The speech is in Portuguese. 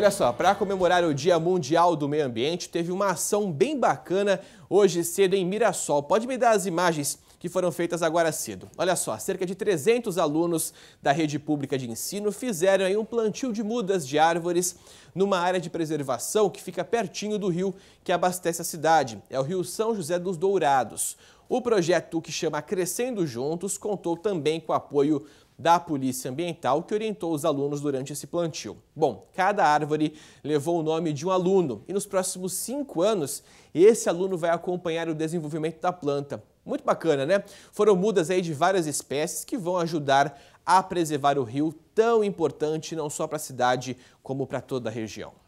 Olha só, para comemorar o Dia Mundial do Meio Ambiente, teve uma ação bem bacana hoje cedo em Mirassol. Pode me dar as imagens que foram feitas agora cedo. Olha só, cerca de 300 alunos da rede pública de ensino fizeram aí um plantio de mudas de árvores numa área de preservação que fica pertinho do rio que abastece a cidade. É o Rio São José dos Dourados. O projeto que chama Crescendo Juntos contou também com o apoio da Polícia Ambiental que orientou os alunos durante esse plantio. Bom, cada árvore levou o nome de um aluno e nos próximos cinco anos esse aluno vai acompanhar o desenvolvimento da planta. Muito bacana, né? Foram mudas aí de várias espécies que vão ajudar a preservar o rio tão importante não só para a cidade como para toda a região.